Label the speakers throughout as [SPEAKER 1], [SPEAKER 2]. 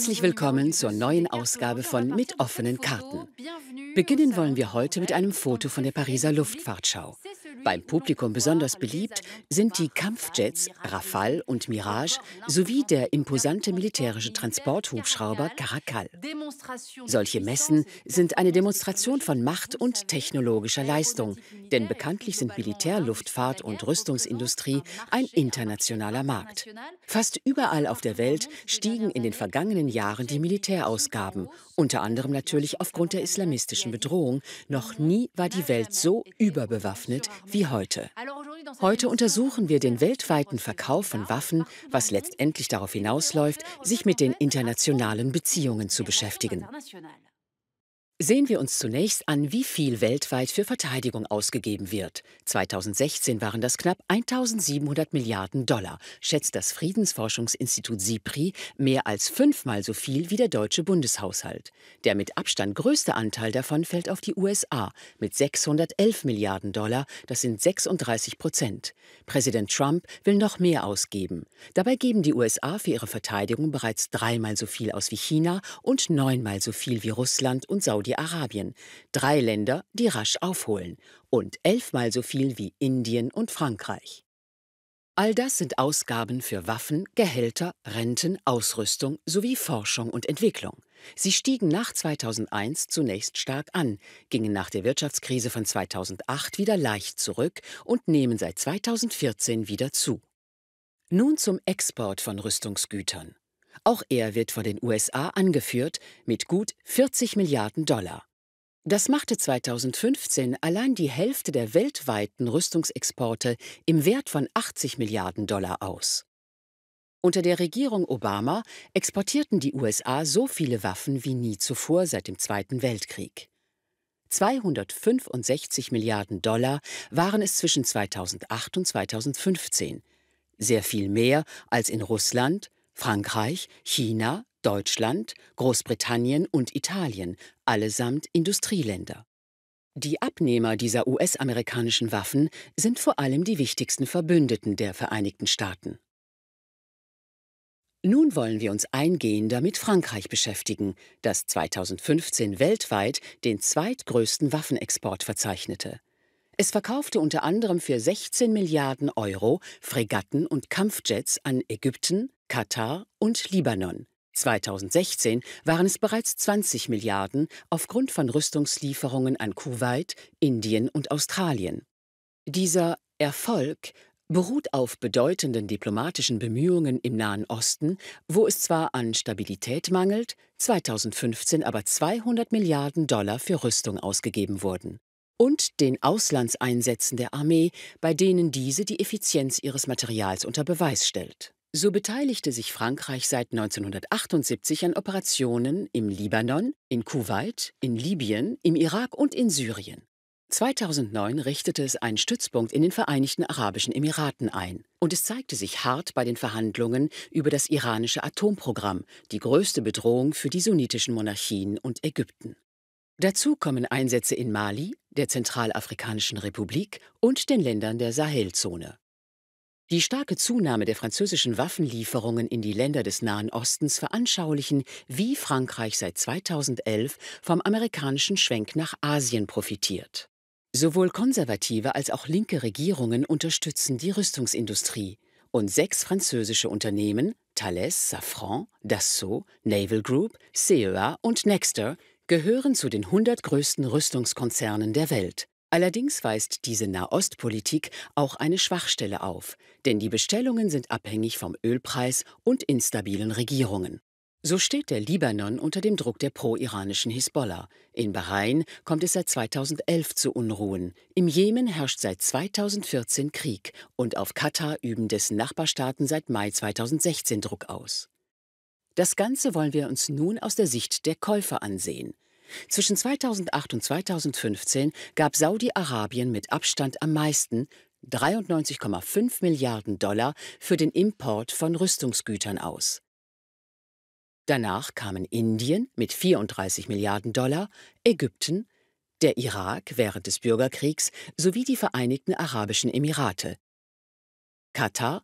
[SPEAKER 1] Herzlich willkommen zur neuen Ausgabe von Mit offenen Karten. Beginnen wollen wir heute mit einem Foto von der Pariser Luftfahrtschau. Beim Publikum besonders beliebt sind die Kampfjets Rafale und Mirage sowie der imposante militärische Transporthubschrauber Caracal. Solche Messen sind eine Demonstration von Macht und technologischer Leistung, denn bekanntlich sind Militärluftfahrt und Rüstungsindustrie ein internationaler Markt. Fast überall auf der Welt stiegen in den vergangenen Jahren die Militärausgaben, unter anderem natürlich aufgrund der islamistischen Bedrohung. Noch nie war die Welt so überbewaffnet wie heute. Heute untersuchen wir den weltweiten Verkauf von Waffen, was letztendlich darauf hinausläuft, sich mit den internationalen Beziehungen zu beschäftigen. Sehen wir uns zunächst an, wie viel weltweit für Verteidigung ausgegeben wird. 2016 waren das knapp 1700 Milliarden Dollar, schätzt das Friedensforschungsinstitut SIPRI mehr als fünfmal so viel wie der deutsche Bundeshaushalt. Der mit Abstand größte Anteil davon fällt auf die USA mit 611 Milliarden Dollar, das sind 36 Prozent. Präsident Trump will noch mehr ausgeben. Dabei geben die USA für ihre Verteidigung bereits dreimal so viel aus wie China und neunmal so viel wie Russland und Saudi-Arabien. Saudi-Arabien, drei Länder, die rasch aufholen, und elfmal so viel wie Indien und Frankreich. All das sind Ausgaben für Waffen, Gehälter, Renten, Ausrüstung sowie Forschung und Entwicklung. Sie stiegen nach 2001 zunächst stark an, gingen nach der Wirtschaftskrise von 2008 wieder leicht zurück und nehmen seit 2014 wieder zu. Nun zum Export von Rüstungsgütern. Auch er wird von den USA angeführt mit gut 40 Milliarden Dollar. Das machte 2015 allein die Hälfte der weltweiten Rüstungsexporte im Wert von 80 Milliarden Dollar aus. Unter der Regierung Obama exportierten die USA so viele Waffen wie nie zuvor seit dem Zweiten Weltkrieg. 265 Milliarden Dollar waren es zwischen 2008 und 2015, sehr viel mehr als in Russland, Frankreich, China, Deutschland, Großbritannien und Italien, allesamt Industrieländer. Die Abnehmer dieser US-amerikanischen Waffen sind vor allem die wichtigsten Verbündeten der Vereinigten Staaten. Nun wollen wir uns eingehender mit Frankreich beschäftigen, das 2015 weltweit den zweitgrößten Waffenexport verzeichnete. Es verkaufte unter anderem für 16 Milliarden Euro Fregatten und Kampfjets an Ägypten, Katar und Libanon. 2016 waren es bereits 20 Milliarden aufgrund von Rüstungslieferungen an Kuwait, Indien und Australien. Dieser Erfolg beruht auf bedeutenden diplomatischen Bemühungen im Nahen Osten, wo es zwar an Stabilität mangelt, 2015 aber 200 Milliarden Dollar für Rüstung ausgegeben wurden, und den Auslandseinsätzen der Armee, bei denen diese die Effizienz ihres Materials unter Beweis stellt. So beteiligte sich Frankreich seit 1978 an Operationen im Libanon, in Kuwait, in Libyen, im Irak und in Syrien. 2009 richtete es einen Stützpunkt in den Vereinigten Arabischen Emiraten ein und es zeigte sich hart bei den Verhandlungen über das iranische Atomprogramm, die größte Bedrohung für die sunnitischen Monarchien und Ägypten. Dazu kommen Einsätze in Mali, der Zentralafrikanischen Republik und den Ländern der Sahelzone. Die starke Zunahme der französischen Waffenlieferungen in die Länder des Nahen Ostens veranschaulichen, wie Frankreich seit 2011 vom amerikanischen Schwenk nach Asien profitiert. Sowohl konservative als auch linke Regierungen unterstützen die Rüstungsindustrie und sechs französische Unternehmen Thales, Safran, Dassault, Naval Group, CEA und Nexter gehören zu den 100 größten Rüstungskonzernen der Welt Allerdings weist diese Nahostpolitik auch eine Schwachstelle auf, denn die Bestellungen sind abhängig vom Ölpreis und instabilen Regierungen. So steht der Libanon unter dem Druck der pro-iranischen Hisbollah. In Bahrain kommt es seit 2011 zu Unruhen. Im Jemen herrscht seit 2014 Krieg und auf Katar üben dessen Nachbarstaaten seit Mai 2016 Druck aus. Das Ganze wollen wir uns nun aus der Sicht der Käufer ansehen. Zwischen 2008 und 2015 gab Saudi-Arabien mit Abstand am meisten 93,5 Milliarden Dollar für den Import von Rüstungsgütern aus. Danach kamen Indien mit 34 Milliarden Dollar, Ägypten, der Irak während des Bürgerkriegs sowie die Vereinigten Arabischen Emirate, Katar,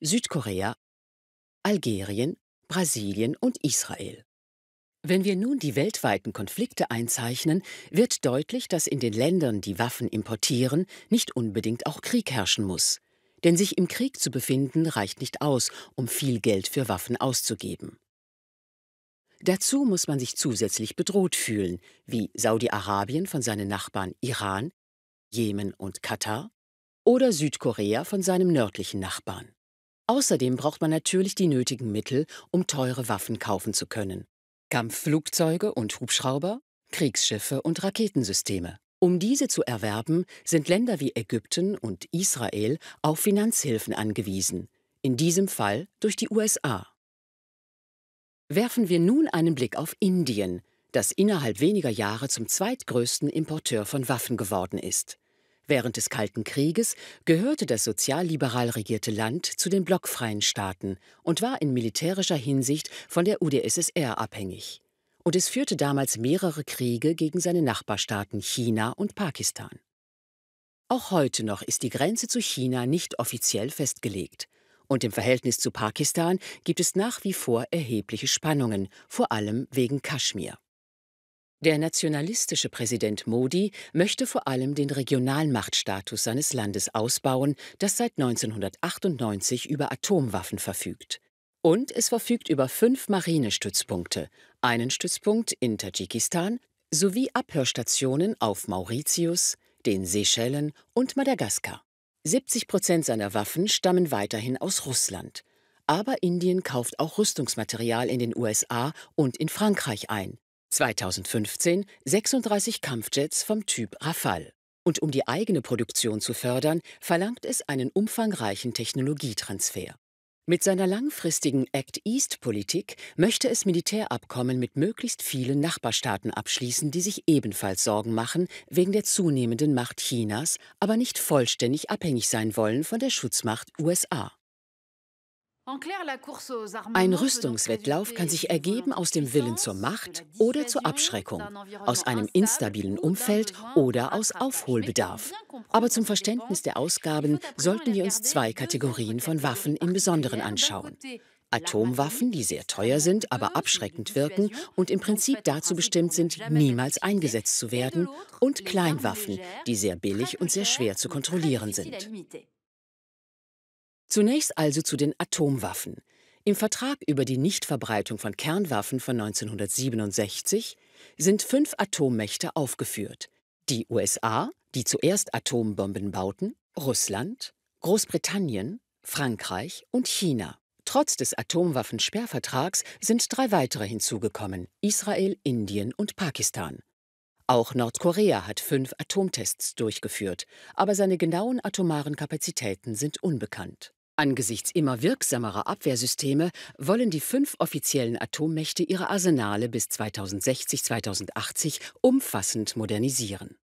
[SPEAKER 1] Südkorea, Algerien, Brasilien und Israel. Wenn wir nun die weltweiten Konflikte einzeichnen, wird deutlich, dass in den Ländern, die Waffen importieren, nicht unbedingt auch Krieg herrschen muss. Denn sich im Krieg zu befinden reicht nicht aus, um viel Geld für Waffen auszugeben. Dazu muss man sich zusätzlich bedroht fühlen, wie Saudi-Arabien von seinen Nachbarn Iran, Jemen und Katar oder Südkorea von seinem nördlichen Nachbarn. Außerdem braucht man natürlich die nötigen Mittel, um teure Waffen kaufen zu können. Kampfflugzeuge und Hubschrauber, Kriegsschiffe und Raketensysteme. Um diese zu erwerben, sind Länder wie Ägypten und Israel auf Finanzhilfen angewiesen, in diesem Fall durch die USA. Werfen wir nun einen Blick auf Indien, das innerhalb weniger Jahre zum zweitgrößten Importeur von Waffen geworden ist. Während des Kalten Krieges gehörte das sozialliberal regierte Land zu den blockfreien Staaten und war in militärischer Hinsicht von der UdSSR abhängig. Und es führte damals mehrere Kriege gegen seine Nachbarstaaten China und Pakistan. Auch heute noch ist die Grenze zu China nicht offiziell festgelegt. Und im Verhältnis zu Pakistan gibt es nach wie vor erhebliche Spannungen, vor allem wegen Kaschmir. Der nationalistische Präsident Modi möchte vor allem den Regionalmachtstatus seines Landes ausbauen, das seit 1998 über Atomwaffen verfügt. Und es verfügt über fünf Marinestützpunkte, einen Stützpunkt in Tadschikistan sowie Abhörstationen auf Mauritius, den Seychellen und Madagaskar. 70 Prozent seiner Waffen stammen weiterhin aus Russland. Aber Indien kauft auch Rüstungsmaterial in den USA und in Frankreich ein. 2015 36 Kampfjets vom Typ Rafale. Und um die eigene Produktion zu fördern, verlangt es einen umfangreichen Technologietransfer. Mit seiner langfristigen Act East-Politik möchte es Militärabkommen mit möglichst vielen Nachbarstaaten abschließen, die sich ebenfalls Sorgen machen wegen der zunehmenden Macht Chinas, aber nicht vollständig abhängig sein wollen von der Schutzmacht USA. Ein Rüstungswettlauf kann sich ergeben aus dem Willen zur Macht oder zur Abschreckung, aus einem instabilen Umfeld oder aus Aufholbedarf. Aber zum Verständnis der Ausgaben sollten wir uns zwei Kategorien von Waffen im Besonderen anschauen. Atomwaffen, die sehr teuer sind, aber abschreckend wirken und im Prinzip dazu bestimmt sind, niemals eingesetzt zu werden, und Kleinwaffen, die sehr billig und sehr schwer zu kontrollieren sind. Zunächst also zu den Atomwaffen. Im Vertrag über die Nichtverbreitung von Kernwaffen von 1967 sind fünf Atommächte aufgeführt. Die USA, die zuerst Atombomben bauten, Russland, Großbritannien, Frankreich und China. Trotz des Atomwaffensperrvertrags sind drei weitere hinzugekommen: Israel, Indien und Pakistan. Auch Nordkorea hat fünf Atomtests durchgeführt, aber seine genauen atomaren Kapazitäten sind unbekannt. Angesichts immer wirksamerer Abwehrsysteme wollen die fünf offiziellen Atommächte ihre Arsenale bis 2060-2080 umfassend modernisieren.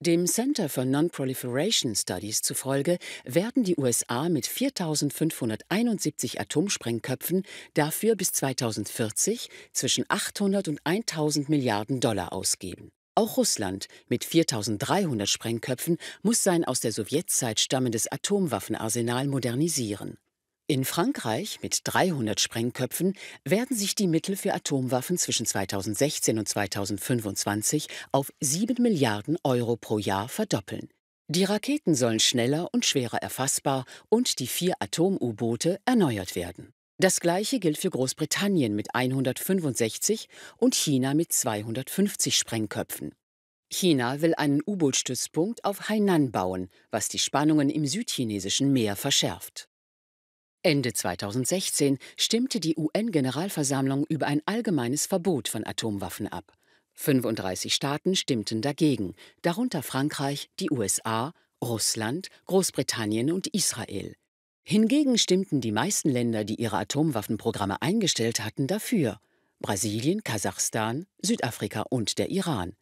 [SPEAKER 1] Dem Center for Non-Proliferation Studies zufolge werden die USA mit 4.571 Atomsprengköpfen dafür bis 2040 zwischen 800 und 1.000 Milliarden Dollar ausgeben. Auch Russland mit 4300 Sprengköpfen muss sein aus der Sowjetzeit stammendes Atomwaffenarsenal modernisieren. In Frankreich mit 300 Sprengköpfen werden sich die Mittel für Atomwaffen zwischen 2016 und 2025 auf 7 Milliarden Euro pro Jahr verdoppeln. Die Raketen sollen schneller und schwerer erfassbar und die vier Atom-U-Boote erneuert werden. Das gleiche gilt für Großbritannien mit 165 und China mit 250 Sprengköpfen. China will einen U-Boot-Stützpunkt auf Hainan bauen, was die Spannungen im südchinesischen Meer verschärft. Ende 2016 stimmte die UN-Generalversammlung über ein allgemeines Verbot von Atomwaffen ab. 35 Staaten stimmten dagegen, darunter Frankreich, die USA, Russland, Großbritannien und Israel. Hingegen stimmten die meisten Länder, die ihre Atomwaffenprogramme eingestellt hatten, dafür Brasilien, Kasachstan, Südafrika und der Iran.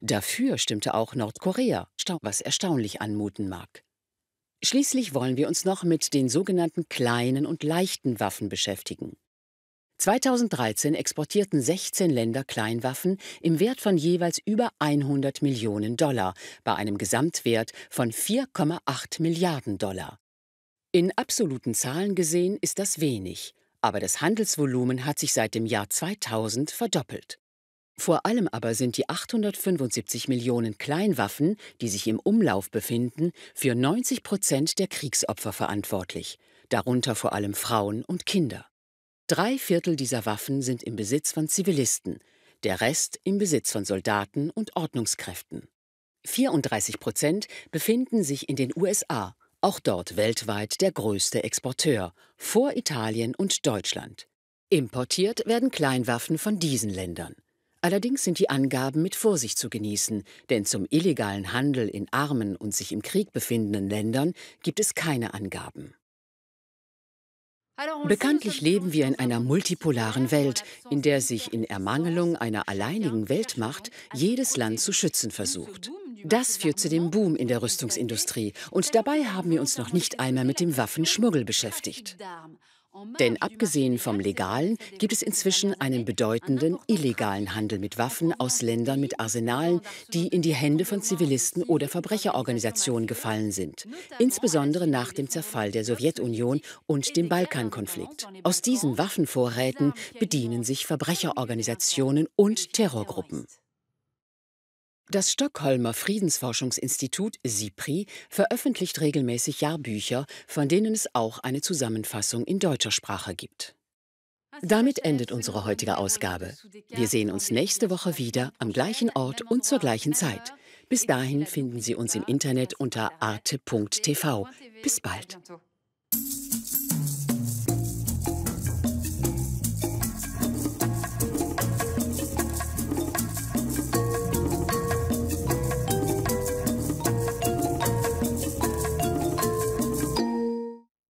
[SPEAKER 1] Dafür stimmte auch Nordkorea, was erstaunlich anmuten mag. Schließlich wollen wir uns noch mit den sogenannten kleinen und leichten Waffen beschäftigen. 2013 exportierten 16 Länder Kleinwaffen im Wert von jeweils über 100 Millionen Dollar bei einem Gesamtwert von 4,8 Milliarden Dollar. In absoluten Zahlen gesehen ist das wenig, aber das Handelsvolumen hat sich seit dem Jahr 2000 verdoppelt. Vor allem aber sind die 875 Millionen Kleinwaffen, die sich im Umlauf befinden, für 90 Prozent der Kriegsopfer verantwortlich, darunter vor allem Frauen und Kinder. Drei Viertel dieser Waffen sind im Besitz von Zivilisten, der Rest im Besitz von Soldaten und Ordnungskräften. 34 Prozent befinden sich in den USA auch dort weltweit der größte Exporteur, vor Italien und Deutschland. Importiert werden Kleinwaffen von diesen Ländern. Allerdings sind die Angaben mit Vorsicht zu genießen, denn zum illegalen Handel in armen und sich im Krieg befindenden Ländern gibt es keine Angaben. Bekanntlich leben wir in einer multipolaren Welt, in der sich in Ermangelung einer alleinigen Weltmacht jedes Land zu schützen versucht. Das führt zu dem Boom in der Rüstungsindustrie. Und dabei haben wir uns noch nicht einmal mit dem Waffenschmuggel beschäftigt. Denn abgesehen vom legalen gibt es inzwischen einen bedeutenden illegalen Handel mit Waffen aus Ländern mit Arsenalen, die in die Hände von Zivilisten oder Verbrecherorganisationen gefallen sind, insbesondere nach dem Zerfall der Sowjetunion und dem Balkankonflikt. Aus diesen Waffenvorräten bedienen sich Verbrecherorganisationen und Terrorgruppen. Das Stockholmer Friedensforschungsinstitut SIPRI veröffentlicht regelmäßig Jahrbücher, von denen es auch eine Zusammenfassung in deutscher Sprache gibt. Damit äh, endet unsere heutige Ausgabe. Wir sehen uns nächste Woche wieder am gleichen Ort und zur gleichen Zeit. Bis dahin finden Sie uns im Internet unter arte.tv. Bis bald.